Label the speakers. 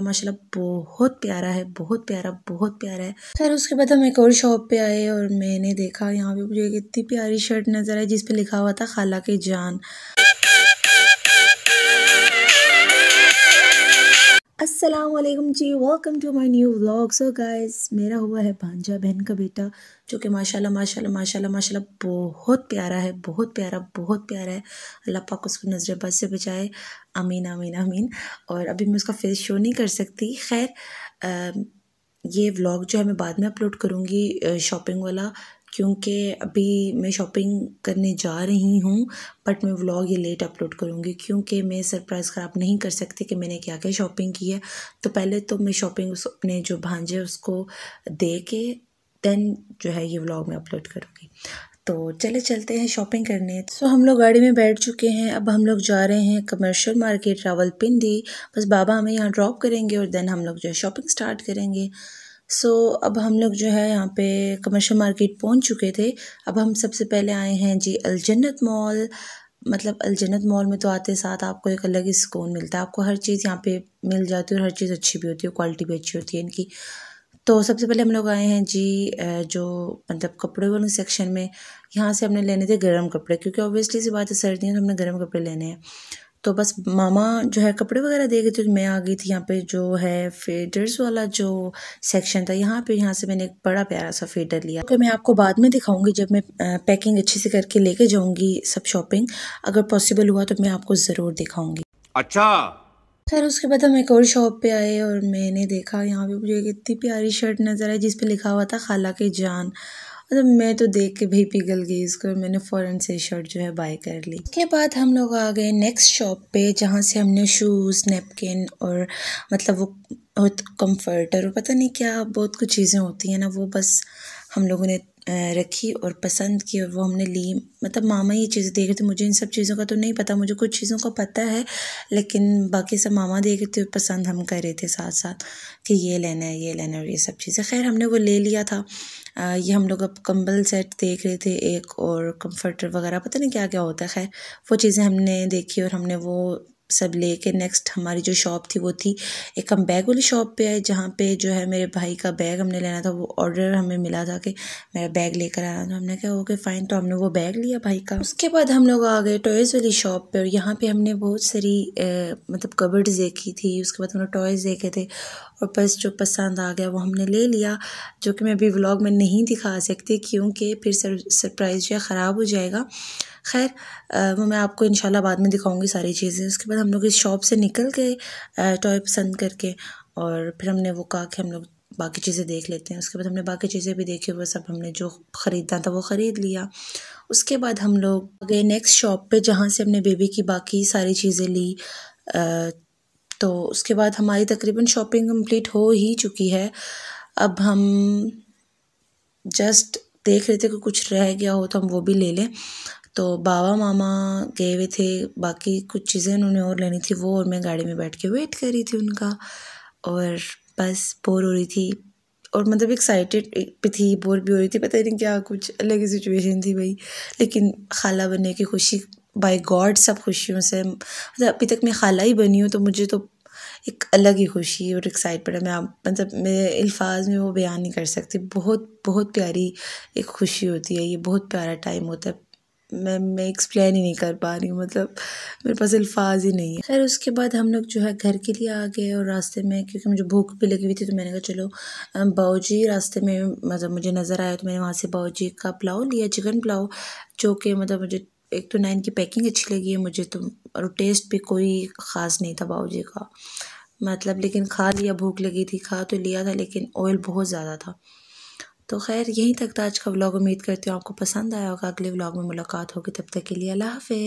Speaker 1: तो माशाल्लाह बहुत प्यारा है बहुत प्यारा बहुत प्यारा है फिर उसके बाद हम एक और शॉप पे आए और मैंने देखा यहाँ पे मुझे इतनी प्यारी शर्ट नज़र आई जिसपे लिखा हुआ था खाला के जान Aslam ji welcome to my new vlog so guys मेरा हुआ है भांजा बहन का बेटा जो कि माशाल्लाह माशाल्लाह माशाल्लाह माशाल्लाह बहुत प्यारा है बहुत प्यारा बहुत प्यारा है अल्लाह पाक उसको नजर बद से बचाए अमीन अमीन अमीन और अभी मैं उसका फेस शो नहीं कर सकती खैर ये व्लॉग जो है मैं बाद में अपलोड करूँगी शॉपिंग वाला क्योंकि अभी मैं शॉपिंग करने जा रही हूँ बट मैं व्लॉग ये लेट अपलोड करूँगी क्योंकि मैं सरप्राइज़ ख़राब नहीं कर सकती कि मैंने क्या क्या शॉपिंग की है तो पहले तो मैं शॉपिंग उस अपने जो भांजे उसको दे के देन जो है ये व्लॉग मैं अपलोड करूँगी तो चले चलते हैं शॉपिंग करने सो हम लोग गाड़ी में बैठ चुके हैं अब हम लोग जा रहे हैं कमर्शल मार्केट रावलपिंडी बस बाबा हमें यहाँ ड्रॉप करेंगे और देन हम लोग जो है शॉपिंग स्टार्ट करेंगे सो so, अब हम लोग जो है यहाँ पे कमर्शियल मार्केट पहुँच चुके थे अब हम सबसे पहले आए हैं जी अलजन्नत मॉल मतलब अलजन्नत मॉल में तो आते साथ आपको एक अलग ही सुकून मिलता है आपको हर चीज़ यहाँ पे मिल जाती है और हर चीज़ अच्छी भी होती है क्वालिटी भी अच्छी होती है इनकी तो सबसे पहले हम लोग आए हैं जी जो मतलब कपड़े वाले सेक्शन में यहाँ से हमने लेने थे गर्म कपड़े क्योंकि ऑब्वियसली सी बात है सर्दियाँ तो हमने गर्म कपड़े लेने हैं तो बस मामा जो है कपड़े वगैरह दे गए थे तो मैं आ गई थी यहाँ पे जो है फेडर्स वाला जो सेक्शन था यहाँ पे यहाँ से मैंने एक बड़ा प्यारा सा फेडर लिया तो मैं आपको बाद में दिखाऊंगी जब मैं पैकिंग अच्छे से करके लेके जाऊंगी सब शॉपिंग अगर पॉसिबल हुआ तो मैं आपको ज़रूर दिखाऊंगी अच्छा खैर उसके बाद हम एक और शॉप पे आए और मैंने देखा यहाँ पे मुझे इतनी प्यारी शर्ट नज़र आई जिसपे लिखा हुआ था खाला के जान मतलब मैं तो देख के भाई पिघल गई इसको मैंने फ़ौरन से शर्ट जो है बाय कर ली उसके बाद हम लोग आ गए नेक्स्ट शॉप पे जहाँ से हमने शूज़ नेपकिन और मतलब वो बहुत कम्फर्ट और पता नहीं क्या बहुत कुछ चीज़ें होती हैं ना वो बस हम लोगों ने रखी और पसंद की और वो हमने ली मतलब मामा ये चीज़ें देख रहे थे मुझे इन सब चीज़ों का तो नहीं पता मुझे कुछ चीज़ों का पता है लेकिन बाकी सब मामा देख रहे थे पसंद हम कर रहे थे साथ साथ कि ये लेना है ये लेना है और ये सब चीज़ें खैर हमने वो ले लिया था आ, ये हम लोग अब कंबल सेट देख रहे थे एक और कम्फर्टर वगैरह पता नहीं क्या क्या होता है खैर वो चीज़ें हमने देखी और हमने वो सब लेके नेक्स्ट हमारी जो शॉप थी वो थी एक हम बैग वाली शॉप पे आए जहाँ पे जो है मेरे भाई का बैग हमने लेना था वो ऑर्डर हमें मिला था कि मेरा बैग लेकर आना था हमने कहा ओके फ़ाइन तो हमने वो बैग लिया भाई का उसके बाद हम लोग आ गए टॉयज़ वाली शॉप पे और यहाँ पे हमने बहुत सारी मतलब कबर्ड देखी थी उसके बाद हमने टॉयज़ देखे थे और बस जो पसंद आ गया वो हमने ले लिया जो कि मैं अभी व्लॉग में नहीं दिखा सकती क्योंकि फिर सर सरप्राइज़ जो है ख़राब हो जाएगा खैर वो मैं आपको इन बाद में दिखाऊँगी सारी चीज़ें उसके बाद हम लोग इस शॉप से निकल गए टॉय पसंद करके और फिर हमने वो कहा कि हम लोग बाकी चीज़ें देख लेते हैं उसके बाद हमने बाकी चीज़ें भी देखी वो सब हमने जो ख़रीदना था वो ख़रीद लिया उसके बाद हम लोग गए नेक्स्ट शॉप पर जहाँ से हमने बेबी की बाकी सारी चीज़ें ली आ, तो उसके बाद हमारी तकरीबन शॉपिंग कम्प्लीट हो ही चुकी है अब हम जस्ट देख रहे थे कि कुछ रह गया हो तो हम वो भी ले लें तो बाबा मामा गए हुए थे बाकी कुछ चीज़ें उन्होंने और लेनी थी वो और मैं गाड़ी में बैठ के वेट कर रही थी उनका और बस बोर हो रही थी और मतलब एक्साइटेड भी थी बोर भी हो रही थी पता नहीं क्या कुछ अलग ही सिचुएशन थी भाई लेकिन खाला बनने की खुशी बाय गॉड सब खुशियों से मतलब अभी तक मैं खाला ही बनी हूँ तो मुझे तो एक अलग ही खुशी और एक्साइटमेंट है मैं आप मतलब मेरे अल्फाज में वो बयान नहीं कर सकती बहुत बहुत प्यारी एक खुशी होती है ये बहुत प्यारा टाइम होता है मैं मैं एक्सप्लेन ही नहीं कर पा रही हूँ मतलब मेरे पास अल्फाज ही नहीं है खैर उसके बाद हम लोग जो है घर के लिए आ गए और रास्ते में क्योंकि मुझे भूख भी लगी हुई थी तो मैंने कहा चलो बाऊ रास्ते में मतलब मुझे नज़र आया तो मैंने वहाँ से बाऊ का पुलाव लिया चिकन पुलाव जो कि मतलब मुझे एक तो नाइन की पैकिंग अच्छी लगी है मुझे तो और टेस्ट भी कोई ख़ास नहीं था बाऊ का मतलब लेकिन खा लिया भूख लगी थी खा तो लिया था लेकिन ऑयल बहुत ज़्यादा था तो खैर यहीं तक था तो आज का व्लॉग उम्मीद करती हूँ आपको पसंद आया होगा अगले व्लॉग में मुलाकात होगी तब तक के लिए अल्लाह हाफिज़